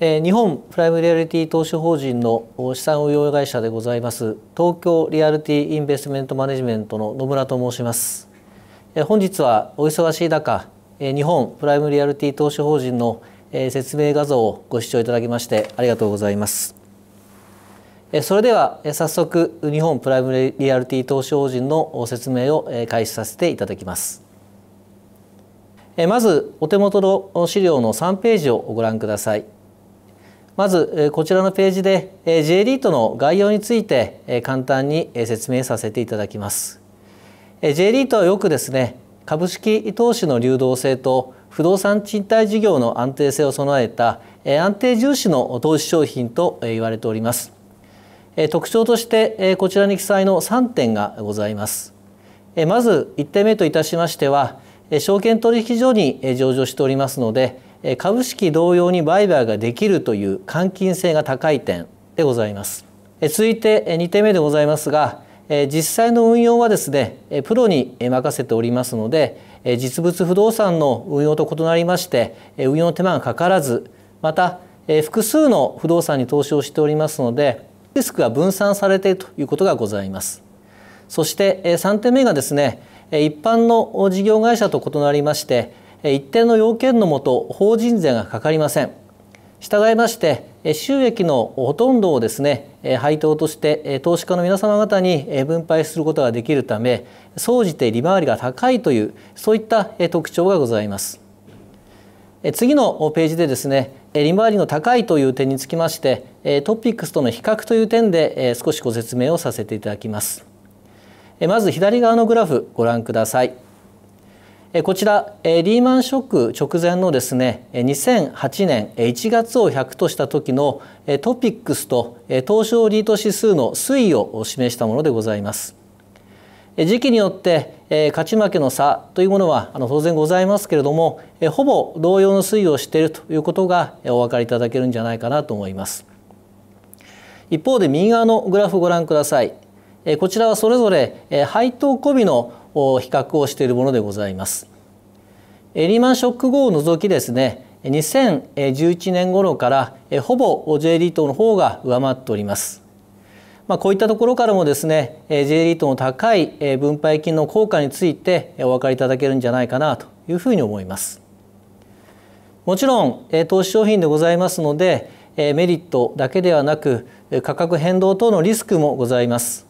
え日本プライムリアリティ投資法人の資産運用会社でございます東京リアリティインベストメントマネジメントの野村と申します、え本日はお忙しい中、え日本プライムリアリティ投資法人の、え説明画像をご視聴いただきましてありがとうございます、えそれでは、え早速日本プライムリアリティ投資法人の説明を、え開始させていただきますまずお手元の資料の3ページをご覧ください。まずこちらのページで J リートの概要について簡単に説明させていただきます。J リートはよくですね株式投資の流動性と不動産賃貸事業の安定性を備えた安定重視の投資商品と言われております。特徴としてこちらに記載の3点がございます。まず1点目といたしましては証券取引所に上場しておりますので株式同様に売買ができるという換金性が高い点でございます続いて2点目でございますが実際の運用はですねプロに任せておりますので実物不動産の運用と異なりまして運用の手間がかからずまた複数の不動産に投資をしておりますのでリスクが分散されているということがございますそして3点目がですね一般の事業会社と異なりまして一定の要件のもと法人税がかかりません従いまして収益のほとんどをですね配当として投資家の皆様方に分配することができるため総じて利回りが高いというそういった特徴がございます次のページでですね利回りの高いという点につきましてトピックスとの比較という点で少しご説明をさせていただきますまず左側のグラフご覧くださいこちらリーマンショック直前のですね2008年1月を100とした時のトピックスと東証リート指数の推移を示したものでございます時期によって勝ち負けの差というものは当然ございますけれどもほぼ同様の推移をしているということがお分かりいただけるんじゃないかなと思います一方で右側のグラフをご覧くださいこちらはそれぞれ配当込みの比較をしているものでございます。リーマンショック後を除きですね2011年頃からほぼ J リートの方が上回っております。まあ、こういったところからもですね J リートの高い分配金の効果についてお分かりいただけるんじゃないかなというふうに思います。もちろん投資商品でございますのでメリットだけではなく価格変動等のリスクもございます。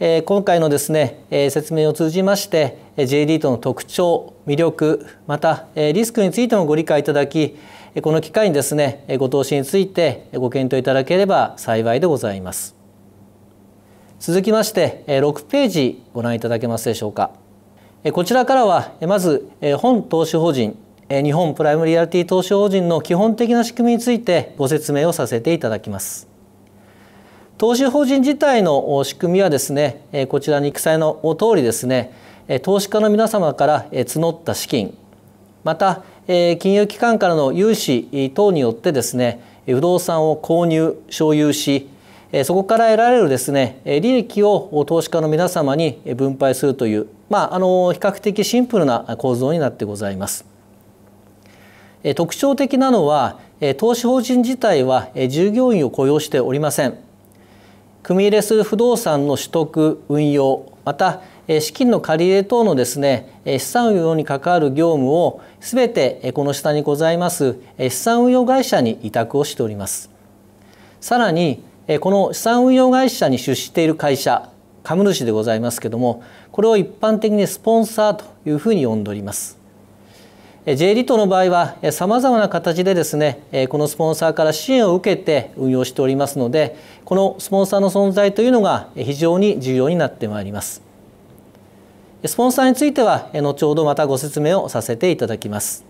え今回のですね、え説明を通じまして J リートの特徴魅力また、えリスクについてもご理解いただきこの機会にですねご投資についてご検討いただければ幸いでございます続きまして6ページご覧いただけますでしょうかこちらからはまず本投資法人日本プライムリアリティ投資法人の基本的な仕組みについてご説明をさせていただきます投資法人自体の仕組みはですねこちらに記載の通りですね投資家の皆様から募った資金また金融機関からの融資等によってですね不動産を購入所有しそこから得られるですね利益を投資家の皆様に分配するという、まあ、あの比較的シンプルな構造になってございます。特徴的なのは投資法人自体は従業員を雇用しておりません。組入れする不動産の取得運用また資金の借り入れ等のですね資産運用に関わる業務をすべてこの下にございます資産運用会社に委託をしておりますさらにこの資産運用会社に出資している会社株主でございますけどもこれを一般的にスポンサーというふうに呼んでおります J リートの場合はさまざまな形でですねこのスポンサーから支援を受けて運用しておりますのでこのスポンサーの存在というのが非常に重要になってまいりますスポンサーについては後ほどまたご説明をさせていただきます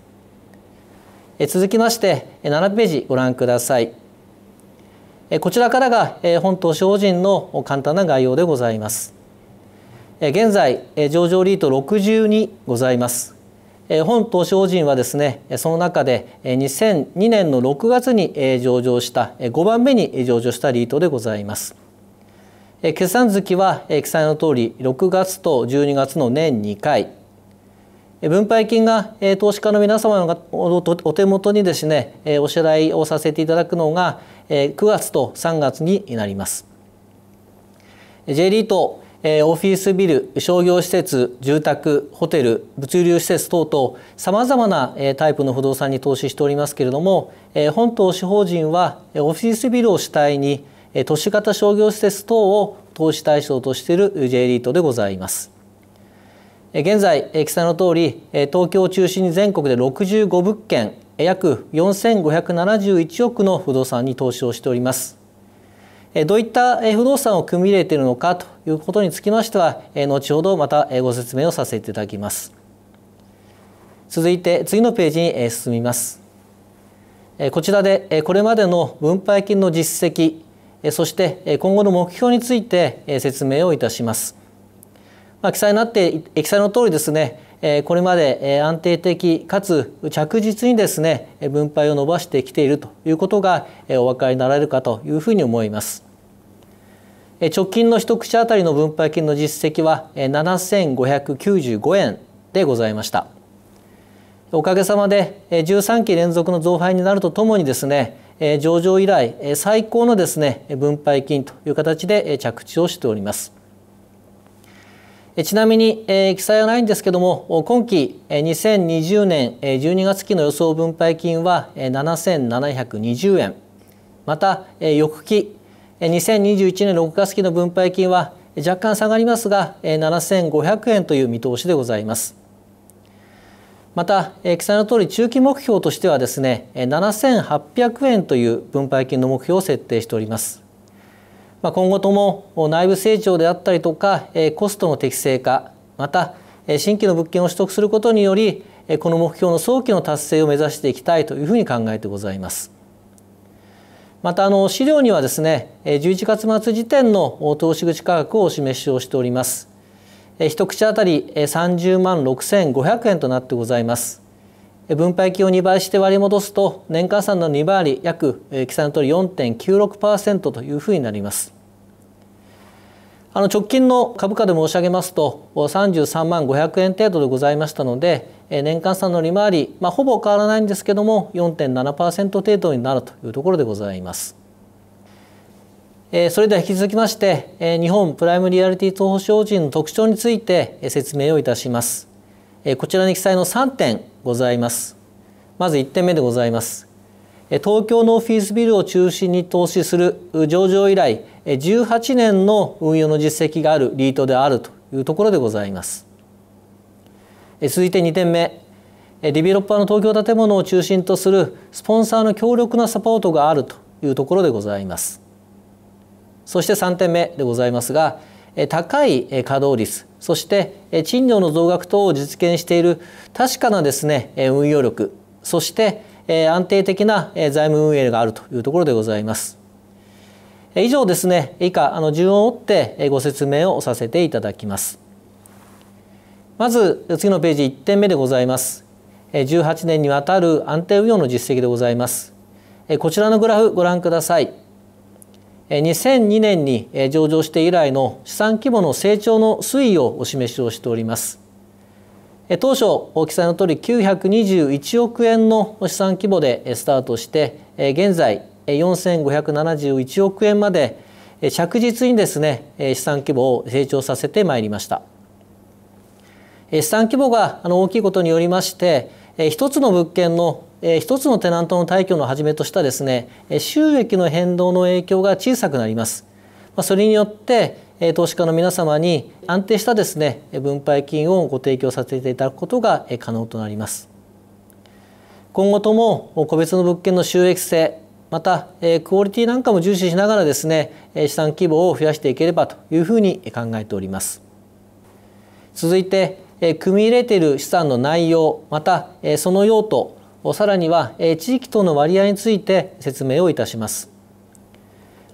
続きまして7ページご覧くださいこちらからが本投資法人の簡単な概要でございます現在上場リート62ございます本投資法人はですねその中で2002年の6月に上場した5番目に上場したリートでございます決算月は記載の通り6月と12月の年2回分配金が投資家の皆様のお手元にですねお支払いをさせていただくのが9月と3月になります J リートオフィスビル商業施設住宅ホテル物流施設等々さまざまな、タイプの不動産に投資しておりますけれども、本投資法人はオフィスビルを主体に、都市型商業施設等を投資対象としている J リートでございます。現在、記載の通り、東京を中心に全国で65物件、約4571億の不動産に投資をしております。どういった不動産を組み入れているのかということにつきましては後ほどまたご説明をさせていただきます続いて次のページに進みますこちらでこれまでの分配金の実績そして今後の目標について説明をいたします記載になって記載の通りですねこれまで安定的かつ着実にですね分配を伸ばしてきているということがお分かりになられるかというふうに思います。直近の一口当たりの分配金の実績は7595円でございましたおかげさまで13期連続の増配になるとともにですね上場以来最高のですね分配金という形で着地をしておりますちなみに記載はないんですけども今期2020年12月期の予想分配金は7720円また翌期2021年6月期の分配金は若干下がりますが7500円という見通しでございますまた記載の通り中期目標としてはですね7800円という分配金の目標を設定しております今後とも内部成長であったりとかコストの適正化また新規の物件を取得することによりこの目標の早期の達成を目指していきたいというふうに考えてございます。またあの資料にはですね11月末時点の投資口価格をお示しをしております一口当たり30万6500円となってございます分配金を2倍して割り戻すと年間産の2倍あり約記載のとおり4.96%というふうになりますあの直近の株価で申し上げますと33万500円程度でございましたので年間差の利回り、まあ、ほぼ変わらないんですけども4.7%程度になるというところでございます。それでは引き続きまして日本プライムリアリティ投資法人の特徴について説明をいたします。こちらに記載の3点ございます。まず1点目でございます。東京のオフィスビルを中心に投資する上場以来18年の運用の実績があるリートであるというところでございます。続いて2点目ディベロッパーの東京建物を中心とするスポンサーの強力なサポートがあるというところでございますそして3点目でございますが高い稼働率そして賃料の増額等を実現している確かなですね運用力そして安定的な財務運営があるというところでございます以上ですね以下あの順を追ってご説明をさせていただきますまず次のページ1点目でございます18年にわたる安定運用の実績でございますこちらのグラフご覧ください2002年に上場して以来の資産規模の成長の推移をお示しをしております当初お記載のとおり921億円の資産規模でスタートして現在4571億円まで着実にですね資産規模を成長させてまいりました資産規模が大きいことによりまして一つの物件の一つのテナントの退去のはじめとしたですね収益の変動の影響が小さくなりますそれによって投資家の皆様に安定したですね分配金をご提供させていただくことが可能となります今後とも個別の物件の収益性またクオリティなんかも重視しながらですね資産規模を増やしていければというふうに考えております続いて組み入れている資産の内容またその用途さらには地域との割合について説明をいたします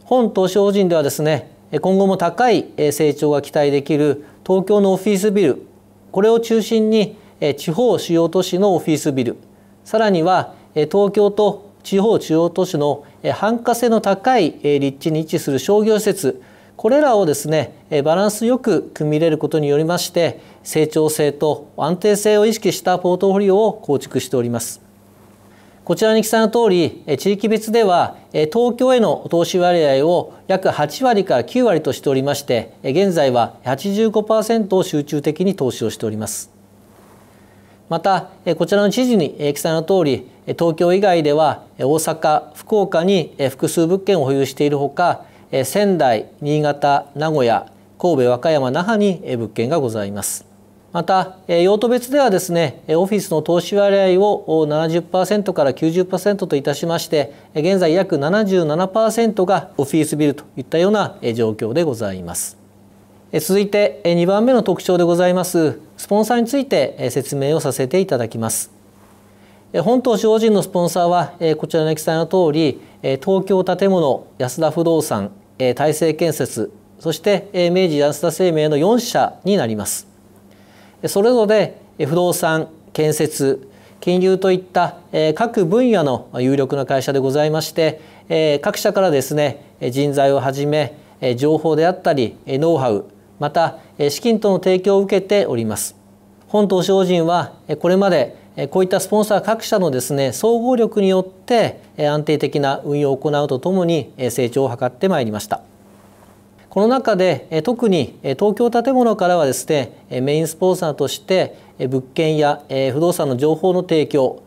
本投資法人ではですね今後も高い成長が期待できる東京のオフィスビルこれを中心に地方主要都市のオフィスビルさらには東京と地方中央都市の繁華性の高い立地に位置する商業施設これらをですねバランスよく組み入れることによりまして成長性と安定性を意識したポートフォリオを構築しておりますこちらに記載の通り地域別では東京への投資割合を約8割から9割としておりまして現在は85%を集中的に投資をしておりますまたこちらの知事に記載の通り東京以外では大阪福岡に複数物件を保有しているほか仙台新潟名古屋神戸和歌山那覇に物件がございますまた用途別ではですねオフィスの投資割合を70%から90%といたしまして現在約77%がオフィスビルといったような状況でございます続いて2番目の特徴でございますスポンサーについて説明をさせていただきます本島地方人のスポンサーはこちらの記載の通り東京建物安田不動産大成建設そして明治安田生命の4社になりますそれぞれ不動産建設金融といった各分野の有力な会社でございまして各社からですね人材をはじめ情報であったりノウハウまた資金との提供を受けております本投資法人はこれまでこういったスポンサー各社のですね総合力によって安定的な運用を行うとともに成長を図ってまいりましたこの中で特に東京建物からはですねメインスポンサーとして物件や不動産の情報の提供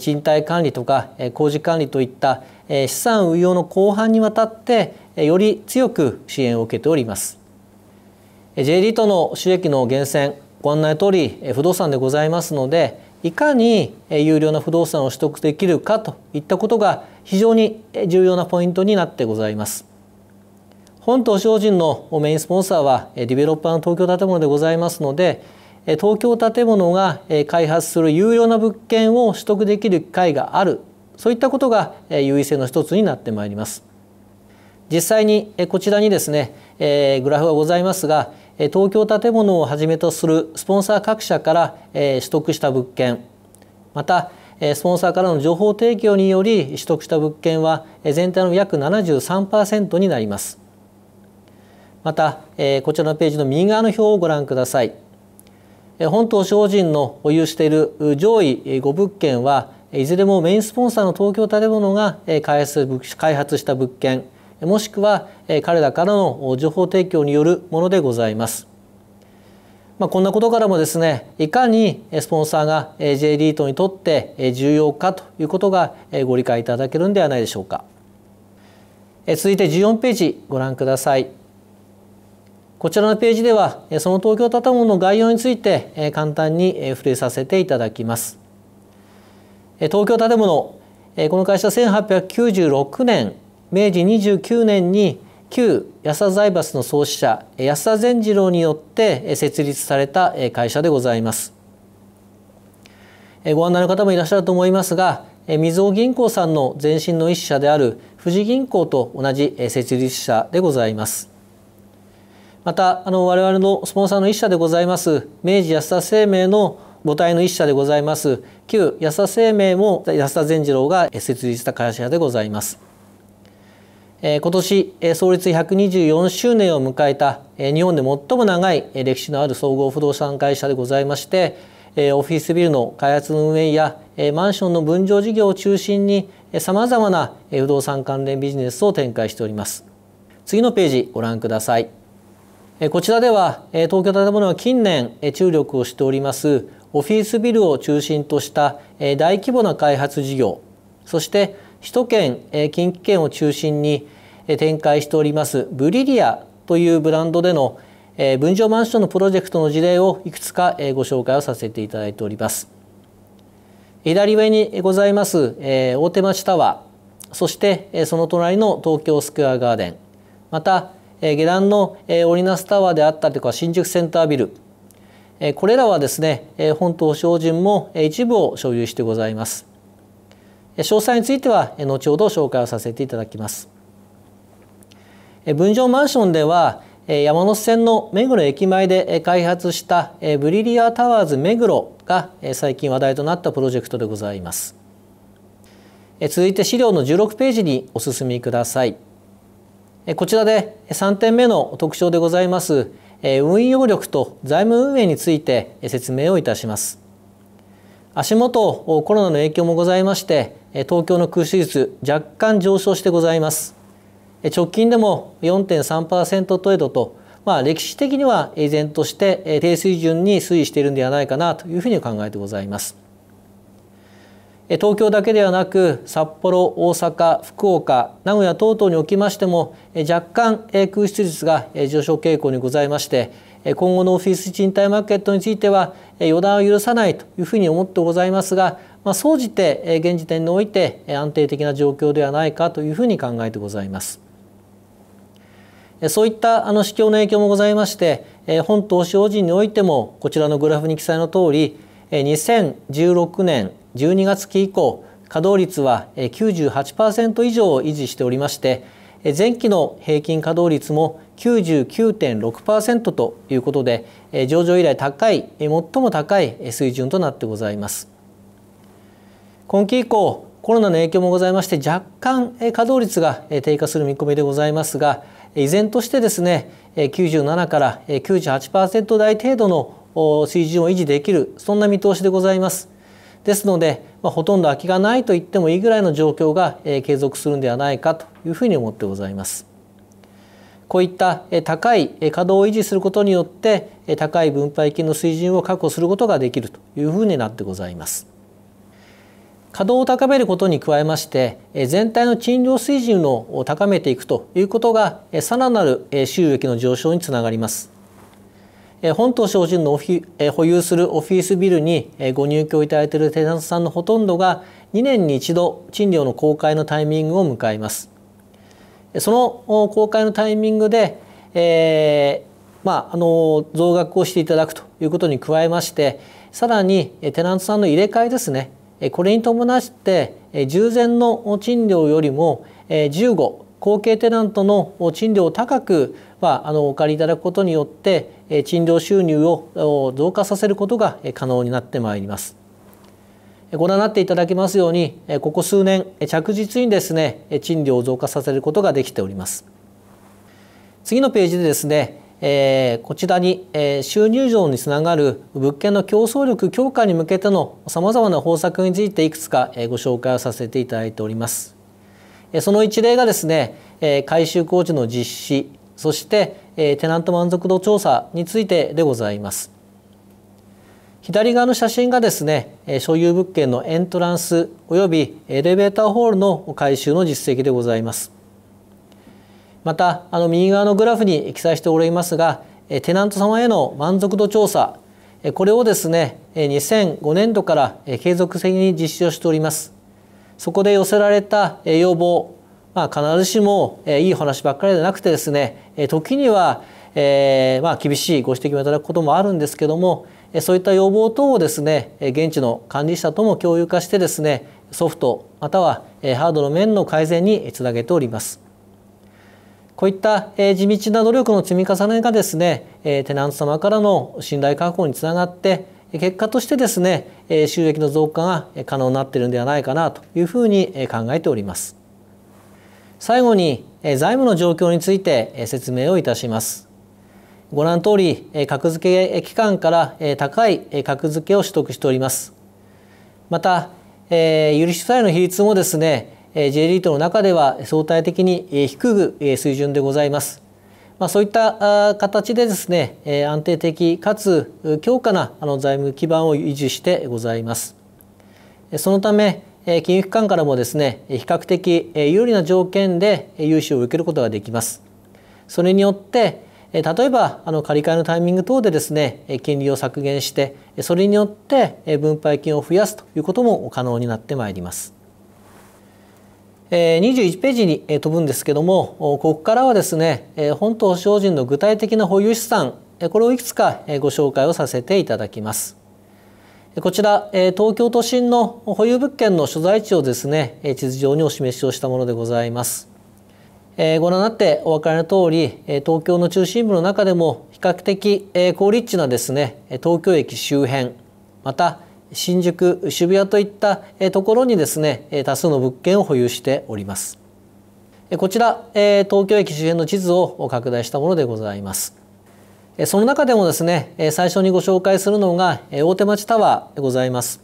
賃貸管理とか工事管理といった資産運用の後半にわたってより強く支援を受けております J リートの収益の源泉ご案内通り不動産でございますのでいかに有料な不動産を取得できるかといったことが非常に重要なポイントになってございます。本投資法人のメインスポンサーはディベロッパーの東京建物でございますので東京建物が開発する有料な物件を取得できる機会があるそういったことが優位性の一つになってまいります実際にこちらにですねグラフがございますが東京建物をはじめとするスポンサー各社から取得した物件またスポンサーからの情報提供により取得した物件は全体の約73%になりますまたこちらのページの右側の表をご覧ください本島商人の保有している上位5物件はいずれもメインスポンサーの東京建物が開発した物件もしくは彼らからの情報提供によるものでございます。まあ、こんなことからもですねいかにスポンサーが J リートにとって重要かということがご理解いただけるんではないでしょうか。続いて14ページご覧ください。こちらのページではその東京建物の概要について簡単に触れさせていただきます。東京建物この会社1896年明治29年に旧安田財閥の創始者安田善次郎によって設立された会社でございますご案内の方もいらっしゃると思いますがみずほ銀行さんの前身の一社である富士銀行と同じ設立者でございますまたあの我々のスポンサーの一社でございます明治安田生命の母体の一社でございます旧安田生命も安田善次郎が設立した会社でございます今年創立124周年を迎えた日本で最も長い歴史のある総合不動産会社でございましてオフィスビルの開発運営やマンションの分譲事業を中心にさまざまな不動産関連ビジネスを展開しております次のページご覧くださいこちらでは東京建物は近年注力をしておりますオフィスビルを中心とした大規模な開発事業そして首都圏近畿圏を中心に展開しておりますブリリアというブランドでの分譲マンションのプロジェクトの事例をいくつかご紹介をさせていただいております左上にございます大手町タワーそしてその隣の東京スクエアガーデンまた下段のオリナスタワーであったりとか新宿センタービルこれらはですね本島商人も一部を所有してございます詳細については後ほど紹介をさせていただきます分譲マンションでは山手線の目黒駅前で開発したブリリアタワーズ目黒が最近話題となったプロジェクトでございます続いて資料の16ページにお進みくださいこちらで3点目の特徴でございます運用力と財務運営について説明をいたします足元コロナの影響もございまして東京の空襲率若干上昇してございます直近でも4.3%程度と、まあ、歴史的には依然として低水準に推移しているんではないかなというふうに考えてございます。東京だけではなく札幌大阪福岡名古屋等々におきましても若干空室率が上昇傾向にございまして今後のオフィス賃貸マーケットについては予断を許さないというふうに思ってございますが、ま総じて現時点において安定的な状況ではないかというふうに考えてございます。そういったあの市況の影響もございまして、本投資法人においてもこちらのグラフに記載の通り、2016年12月期以降、稼働率は98%以上を維持しておりまして、前期の平均稼働率も99.6%ということで、上場以来高い、最も高い水準となってございます。今期以降、コロナの影響もございまして若干稼働率が低下する見込みでございますが依然としてですね97から98%台程度の水準を維持できるそんな見通しでございます。ですので、まあ、ほとんど空きがないと言ってもいいぐらいの状況が継続するんではないかというふうに思ってございます。こういった高い稼働を維持することによって高い分配金の水準を確保することができるというふうになってございます。稼働を高めることに加えまして全体の賃料水準を高めていくということがさらなる収益の上昇につながります本島商人の保有するオフィスビルにご入居いただいているテナントさんのほとんどが2年に1度賃料の公開のタイミングを迎えますその公開のタイミングで、えー、まあ、あの増額をしていただくということに加えましてさらにテナントさんの入れ替えですねこれに伴って従前の賃料よりも15後継テナントの賃料を高く、はあ、のお借りいただくことによって賃料収入を増加させることが可能になってまいります。ご覧になっていただけますようにここ数年着実にですね賃料を増加させることができております。次のページでですねえこちらに、え収入増につながる物件の競争力強化に向けてのさまざまな方策についていくつか、えご紹介をさせていただいております。えその一例がですね、え改修工事の実施そして、えテナント満足度調査についてでございます。左側の写真がですね所有物件のエントランスおよびエレベーターホールの改修の実績でございます。またあの右側のグラフに記載しておりますがテナント様への満足度調査これをですね2005年度から継続的に実施をしておりますそこで寄せられた要望、まあ、必ずしもいい話ばっかりでなくてですね時には、えー、まあ、厳しいご指摘をいただくこともあるんですけどもそういった要望等をですね現地の管理者とも共有化してですねソフトまたはハードの面の改善につなげております。こういった地道な努力の積み重ねがですねテナント様からの信頼確保につながって結果としてですね収益の増加が可能になっているんではないかなというふうに考えております最後に財務の状況について説明をいたしますご覧の通り格付け機関から高い格付けを取得しておりますまた有利子負債の比率もですね J リートの中では相対的に低い水準でございます。まあ、そういった形でですね安定的かつ強化な財務基盤を維持してございます。そのため金融機関からもですね比較的有利な条件で融資を受けることができます。それによって例えばあの借り換えのタイミング等でですね金利を削減してそれによって分配金を増やすということも可能になってまいります。21ページに飛ぶんですけどもここからはですね本島保証人の具体的な保有資産これをいくつかご紹介をさせていただきます。こちら東京都心の保有物件の所在地をですね地図上にお示しをしたものでございます。ご覧になってお分かりの通り東京の中心部の中でも比較的高立地なですね東京駅周辺また新宿渋谷といったところにですね多数の物件を保有しておりますこちら東京駅周辺の地図を拡大したものでございますその中でもですね最初にご紹介するのが大手町タワーでございます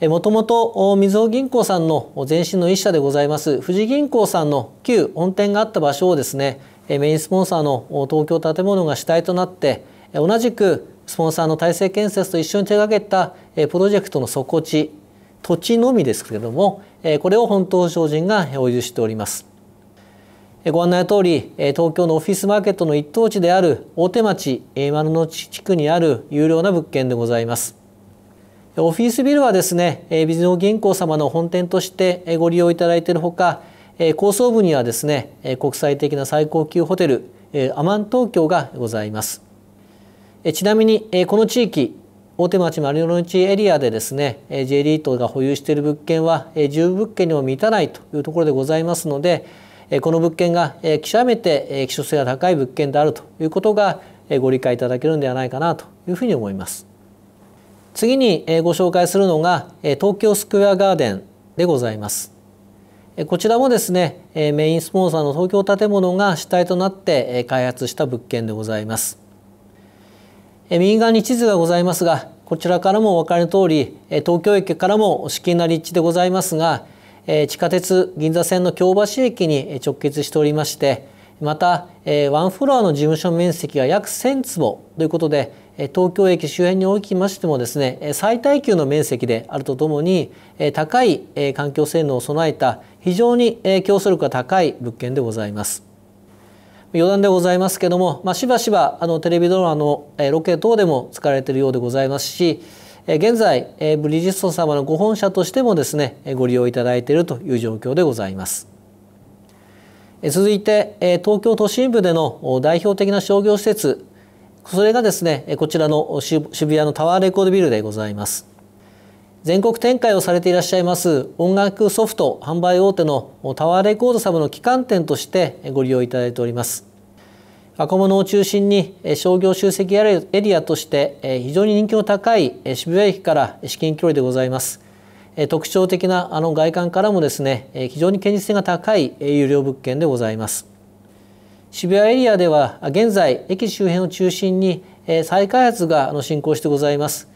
もともとみずほ銀行さんの前身の一社でございます富士銀行さんの旧本店があった場所をですねメインスポンサーの東京建物が主体となって同じくスポンサーの体制建設と一緒に手がけたプロジェクトの底地土地のみですけれどもこれを本島法人が保有しておりますご案内の通り東京のオフィスマーケットの一等地である大手町丸の内地区にある有料な物件でございますオフィスビルはですねビジズノ銀行様の本店としてご利用いただいているほか高層部にはですね国際的な最高級ホテルアマン東京がございますえちなみに、えこの地域大手町丸の内エリアでですね J リートが保有している物件は10物件にも満たないというところでございますのでこの物件が極めて希少性が高い物件であるということがご理解いただけるのではないかなというふうに思います次にご紹介するのが東京スクエアガーデンでございますこちらもですねメインスポンサーの東京建物が主体となって開発した物件でございます右側に地図がございますがこちらからもお分かりの通り東京駅からも敷近な立地でございますが地下鉄銀座線の京橋駅に直結しておりましてまたワンフロアの事務所面積が約1000坪ということで東京駅周辺におきましてもですね最大級の面積であるとともに高い環境性能を備えた非常に競争力が高い物件でございます。余談でございますけども、まあ、しばしばあのテレビドラマの、えロケ等でも使われているようでございますし、え現在、えブリヂストン様のご本社としてもですねご利用いただいているという状況でございます。続いて東京都心部での代表的な商業施設それがですねこちらの渋谷のタワーレコードビルでございます全国展開をされていらっしゃいます音楽ソフト販売大手のタワーレコード様の旗艦店としてご利用いただいております若者を中心に商業集積エリアとして非常に人気の高い渋谷駅から至近距離でございます特徴的なあの外観からもですね非常に堅実性が高い有料物件でございます渋谷エリアでは現在駅周辺を中心に再開発が進行してございます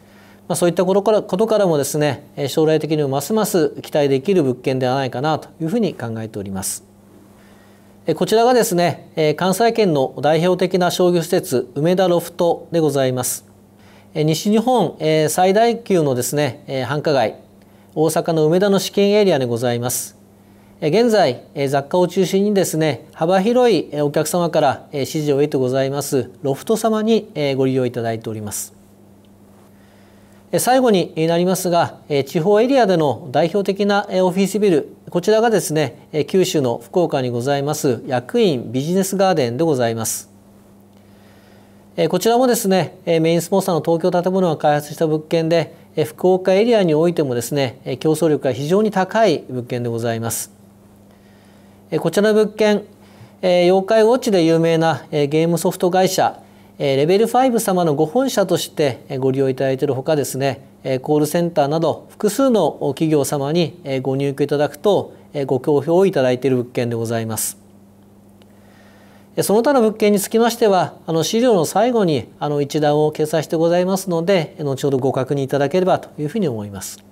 まあ、そういったことからことからもですね将来的にもますます期待できる物件ではないかなというふうに考えております。こちらがですね関西圏の代表的な商業施設梅田ロフトでございます。西日本最大級のですね繁華街大阪の梅田の試験エリアでございます。現在雑貨を中心にですね幅広いお客様から支持を得てございますロフト様にご利用いただいております最後になりますが地方エリアでの代表的なオフィスビルこちらがですね九州の福岡にございます役員ビジネスガーデンでございますこちらもですねメインスポンサーの東京建物が開発した物件で福岡エリアにおいてもですね競争力が非常に高い物件でございますこちらの物件妖怪ウォッチで有名なゲームソフト会社レベル5様のご本社としてご利用いただいているほかですねコールセンターなど複数の企業様にご入居いただくとご好評をいただいている物件でございますその他の物件につきましてはあの資料の最後にあの一覧を掲載してございますので後ほどご確認いただければというふうに思います。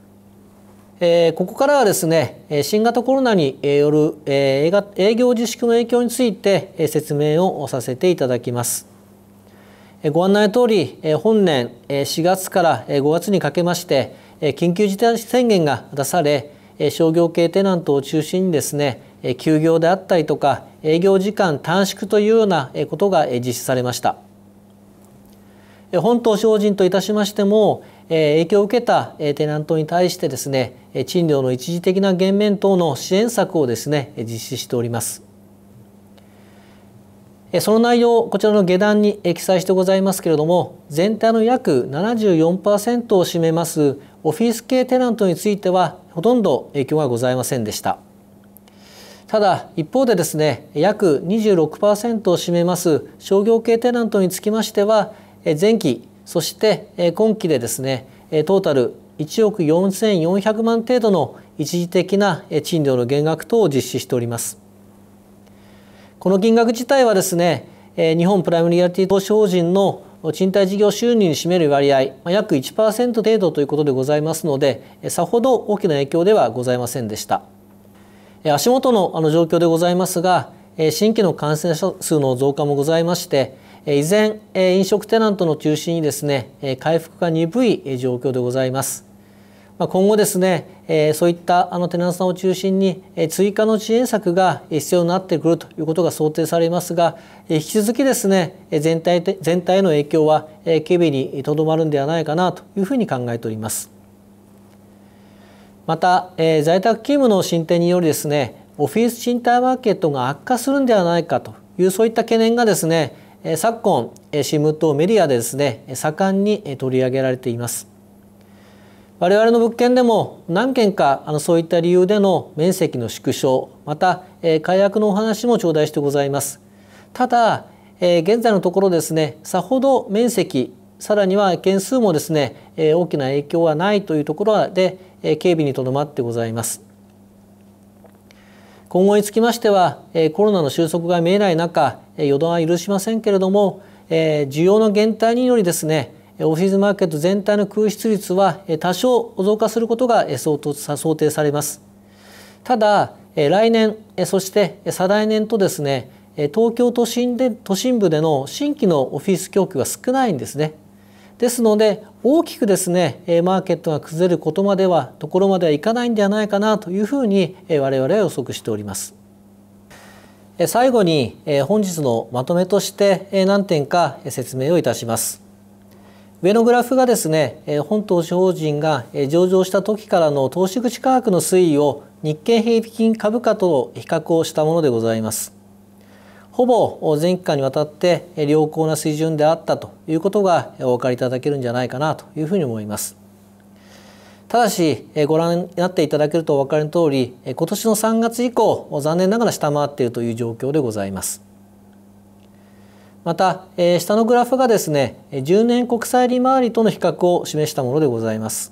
えここからはですね新型コロナによる営業自粛の影響について説明をさせていただきます。ご案内のとおり、本年4月から5月にかけまして、緊急事態宣言が出され、商業系テナントを中心にですね、休業であったりとか、営業時間短縮というようなことが実施されました。本島商人といたしましても、影響を受けたテナントに対してですね、賃料の一時的な減免等の支援策をですね、実施しております。その内容こちらの下段に記載してございますけれども全体の約74%を占めますオフィス系テナントについてはほとんど影響がございませんでしたただ一方でですね約26%を占めます商業系テナントにつきましては前期そして今期でですねトータル1億4400万程度の一時的な賃料の減額等を実施しております。この金額自体はですね、日本プライムリアリティ投資法人の賃貸事業収入に占める割合約1%程度ということでございますのでさほど大きな影響ではございませんでした足元の状況でございますが新規の感染者数の増加もございまして依然飲食テナントの中心にですね回復が鈍い状況でございますまあ、今後ですね、えー、そういったあのテナントさんを中心に、えー、追加の支援策が必要になってくるということが想定されますが、えー、引き続きですね全体全体への影響は、えー、軽にとどまるんではないかなというふうに考えております。また、えー、在宅勤務の進展によりですねオフィス賃貸マーケットが悪化するんではないかというそういった懸念がですね昨今 SIM とメディアでですね盛んに取り上げられています。我々の物件でも何件かあのそういった理由での面積の縮小また、えー、解約のお話も頂戴してございますただ、えー、現在のところですねさほど面積さらには件数もですね、えー、大きな影響はないというところで、えー、警備にとどまってございます今後につきましては、えー、コロナの収束が見えない中、えー、予断は許しませんけれども、えー、需要の減退によりですねオフィスマーケット全体の空室率は多少増加することが想定されます。ただ、来年、そして再来年とですね、東京都心で都心部での新規のオフィス供給が少ないんですね。ですので大きくですねマーケットが崩れることまではところまではいかないんではないかなというふうに我々は予測しております。最後に本日のまとめとして何点か説明をいたします。上のグラフがですね本投資法人が上場した時からの投資口価格の推移を日経平均株価と比較をしたものでございますほぼ前期間にわたって良好な水準であったということがお分かりいただけるんじゃないかなというふうに思いますただしご覧になっていただけるとお分かりの通り今年の3月以降残念ながら下回っているという状況でございますまた、えー、下のグラフがですね10年国債利回りとの比較を示したものでございます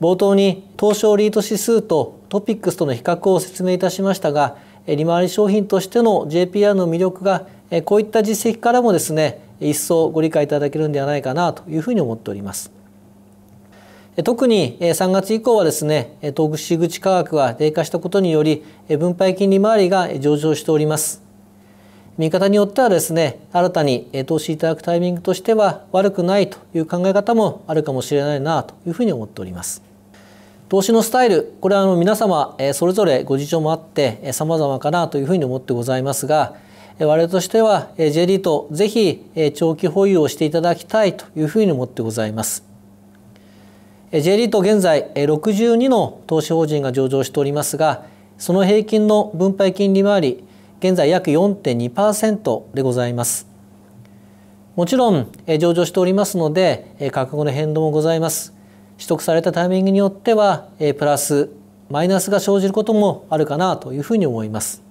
冒頭に東証リート指数とトピックスとの比較を説明いたしましたが利回り商品としての JPR の魅力がこういった実績からもですね一層ご理解いただけるんではないかなというふうに思っております特に3月以降はですね東口口価格が低下したことにより分配金利回りが上昇しております見方によってはですね新たに投資いただくタイミングとしては悪くないという考え方もあるかもしれないなというふうに思っております投資のスタイルこれはあの皆様それぞれご事情もあって様々かなというふうに思ってございますが我々としては J リートぜひ長期保有をしていただきたいというふうに思ってございます J リート現在62の投資法人が上場しておりますがその平均の分配金利回り現在約4.2%でございます。もちろん上場しておりますので価格の変動もございます。取得されたタイミングによってはプラスマイナスが生じることもあるかなというふうに思います。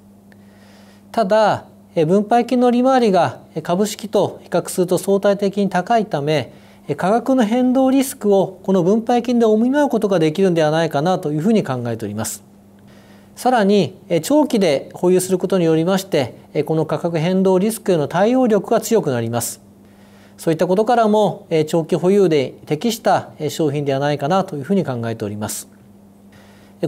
ただ分配金の利回りが株式と比較すると相対的に高いため価格の変動リスクをこの分配金で補うことができるんではないかなというふうに考えております。さらに長期で保有することによりましてこの価格変動リスクへの対応力が強くなりますそういったことからも長期保有で適した商品ではないかなというふうに考えております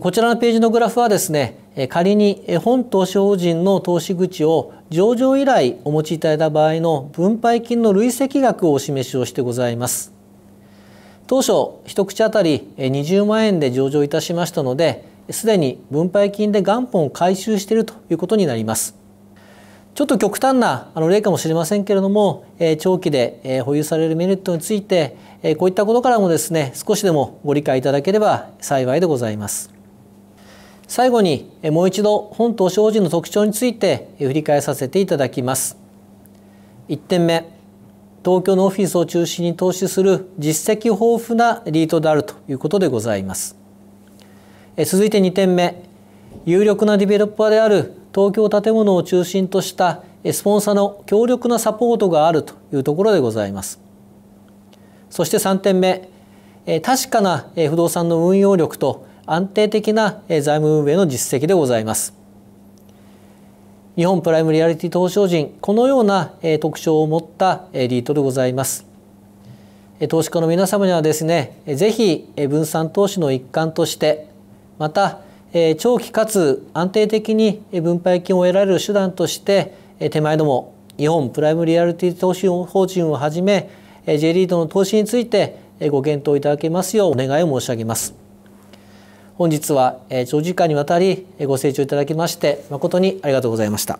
こちらのページのグラフはですね仮に本投資法人の投資口を上場以来お持ちいただいた場合の分配金の累積額をお示しをしてございます当初一口当たり20万円で上場いたしましたのですでに分配金で元本を回収しているということになります。ちょっと極端なあの例かもしれませんけれども、え長期でえ保有されるメリットについて、えこういったことからもですね、少しでもご理解いただければ幸いでございます。最後にえもう一度本投資法人の特徴についてえ振り返させていただきます。1点目、東京のオフィスを中心に投資する実績豊富なリートであるということでございます。続いて2点目有力なディベロッパーである東京建物を中心としたスポンサーの強力なサポートがあるというところでございますそして3点目確かな不動産の運用力と安定的な財務運営の実績でございます日本プライムリアリティ投資法人このような特徴を持ったリートでございます投資家の皆様にはですね是非分散投資の一環としてまた長期かつ安定的に分配金を得られる手段として手前ども日本プライムリアリティ投資法人をはじめ J リードの投資についてご検討いただけますようお願いを申し上げます。本日は長時間にわたりご清聴いただきまして誠にありがとうございました。